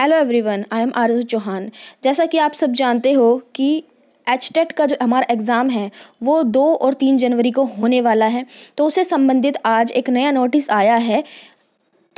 hello everyone I am आरज चौहान जैसा कि आप सब जानते हो कि एच टेट e का जो हमारा एग्ज़ाम है वो दो और तीन जनवरी को होने वाला है तो उसे संबंधित आज एक नया नोटिस आया है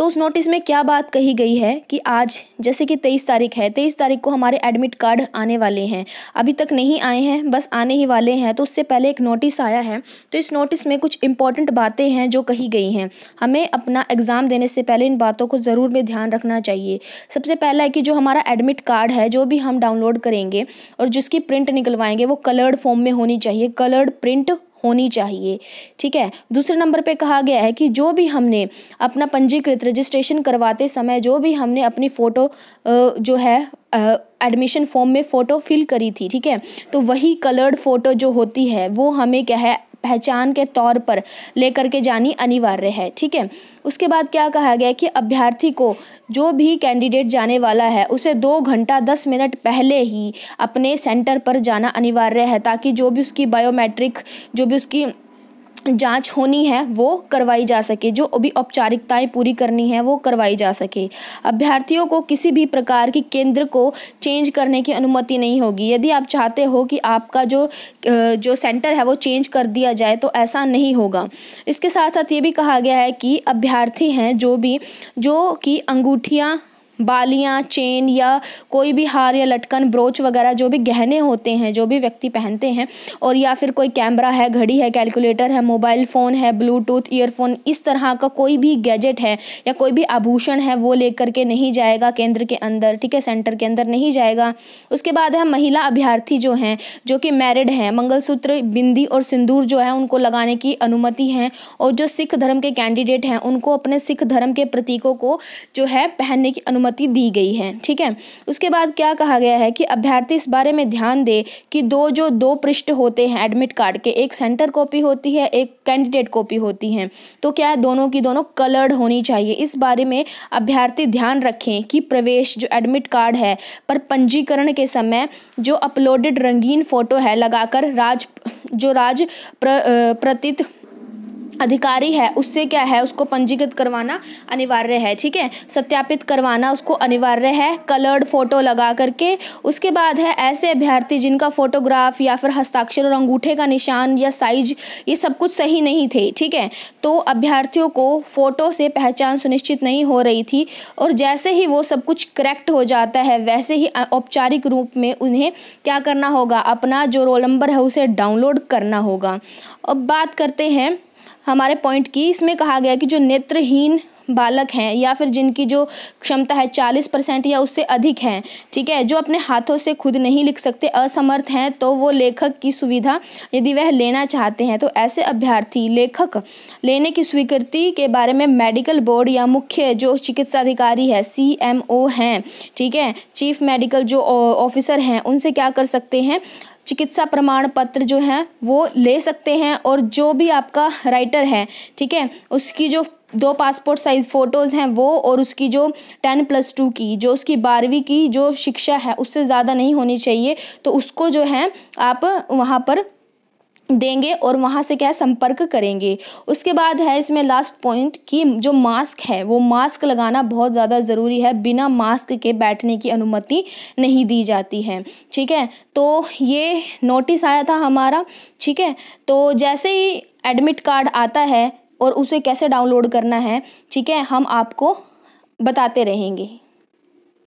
तो उस नोटिस में क्या बात कही गई है कि आज जैसे कि तेईस तारीख है तेईस तारीख को हमारे एडमिट कार्ड आने वाले हैं अभी तक नहीं आए हैं बस आने ही वाले हैं तो उससे पहले एक नोटिस आया है तो इस नोटिस में कुछ इंपॉर्टेंट बातें हैं जो कही गई हैं हमें अपना एग्ज़ाम देने से पहले इन बातों को ज़रूर में ध्यान रखना चाहिए सबसे पहला है कि जो हमारा एडमिट कार्ड है जो भी हम डाउनलोड करेंगे और जिसकी प्रिंट निकलवाएंगे वो कलर्ड फॉर्म में होनी चाहिए कलर्ड प्रिंट होनी चाहिए ठीक है दूसरे नंबर पे कहा गया है कि जो भी हमने अपना पंजीकृत रजिस्ट्रेशन करवाते समय जो भी हमने अपनी फ़ोटो जो है एडमिशन फॉर्म में फ़ोटो फिल करी थी ठीक है तो वही कलर्ड फ़ोटो जो होती है वो हमें क्या है पहचान के तौर पर लेकर के जानी अनिवार्य है ठीक है उसके बाद क्या कहा गया कि अभ्यर्थी को जो भी कैंडिडेट जाने वाला है उसे दो घंटा दस मिनट पहले ही अपने सेंटर पर जाना अनिवार्य है ताकि जो भी उसकी बायोमेट्रिक जो भी उसकी जांच होनी है वो करवाई जा सके जो अभी औपचारिकताएं पूरी करनी है वो करवाई जा सके अभ्यर्थियों को किसी भी प्रकार की केंद्र को चेंज करने की अनुमति नहीं होगी यदि आप चाहते हो कि आपका जो जो सेंटर है वो चेंज कर दिया जाए तो ऐसा नहीं होगा इसके साथ साथ ये भी कहा गया है कि अभ्यर्थी हैं जो भी जो कि अंगूठियाँ बालियाँ चेन या कोई भी हार या लटकन ब्रोच वगैरह जो भी गहने होते हैं जो भी व्यक्ति पहनते हैं और या फिर कोई कैमरा है घड़ी है कैलकुलेटर है मोबाइल फ़ोन है ब्लूटूथ ईयरफोन इस तरह का कोई भी गैजेट है या कोई भी आभूषण है वो लेकर के नहीं जाएगा केंद्र के अंदर ठीक है सेंटर के अंदर नहीं जाएगा उसके बाद है महिला अभ्यर्थी जो हैं जो कि मैरिड हैं मंगलसूत्र बिंदी और सिंदूर जो है उनको लगाने की अनुमति है और जो सिख धर्म के कैंडिडेट हैं उनको अपने सिख धर्म के प्रतीकों को जो है पहनने की अनुमति अनुमति दी गई है ठीक है उसके बाद क्या कहा गया है कि अभ्यर्थी इस बारे में ध्यान दे कि दो जो दो पृष्ठ होते हैं एडमिट कार्ड के एक सेंटर कॉपी होती है एक कैंडिडेट कॉपी होती है तो क्या दोनों की दोनों कलर्ड होनी चाहिए इस बारे में अभ्यर्थी ध्यान रखें कि प्रवेश जो एडमिट कार्ड है पर पंजीकरण के समय जो अपलोडेड रंगीन फ़ोटो है लगाकर राज जो राज प्र, प्रतीत अधिकारी है उससे क्या है उसको पंजीकृत करवाना अनिवार्य है ठीक है सत्यापित करवाना उसको अनिवार्य है कलर्ड फोटो लगा करके उसके बाद है ऐसे अभ्यर्थी जिनका फोटोग्राफ या फिर हस्ताक्षर और अंगूठे का निशान या साइज ये सब कुछ सही नहीं थे ठीक है तो अभ्यर्थियों को फ़ोटो से पहचान सुनिश्चित नहीं हो रही थी और जैसे ही वो सब कुछ करेक्ट हो जाता है वैसे ही औपचारिक रूप में उन्हें क्या करना होगा अपना जो रोल नंबर है उसे डाउनलोड करना होगा अब बात करते हैं हमारे पॉइंट की इसमें कहा गया कि जो नेत्रहीन बालक हैं या फिर जिनकी जो क्षमता है चालीस परसेंट या उससे अधिक हैं ठीक है जो अपने हाथों से खुद नहीं लिख सकते असमर्थ हैं तो वो लेखक की सुविधा यदि वह लेना चाहते हैं तो ऐसे अभ्यर्थी लेखक लेने की स्वीकृति के बारे में मेडिकल बोर्ड या मुख्य जो चिकित्सा अधिकारी है सी एम ओ हैं ठीक है चीफ मेडिकल जो ऑफिसर हैं उनसे क्या कर सकते हैं चिकित्सा प्रमाण पत्र जो हैं वो ले सकते हैं और जो भी आपका राइटर है ठीक है उसकी जो दो पासपोर्ट साइज़ फ़ोटोज़ हैं वो और उसकी जो टेन प्लस टू की जो उसकी बारहवीं की जो शिक्षा है उससे ज़्यादा नहीं होनी चाहिए तो उसको जो है आप वहाँ पर देंगे और वहाँ से क्या संपर्क करेंगे उसके बाद है इसमें लास्ट पॉइंट कि जो मास्क है वो मास्क लगाना बहुत ज़्यादा ज़रूरी है बिना मास्क के बैठने की अनुमति नहीं दी जाती है ठीक है तो ये नोटिस आया था हमारा ठीक है तो जैसे ही एडमिट कार्ड आता है और उसे कैसे डाउनलोड करना है ठीक है हम आपको बताते रहेंगे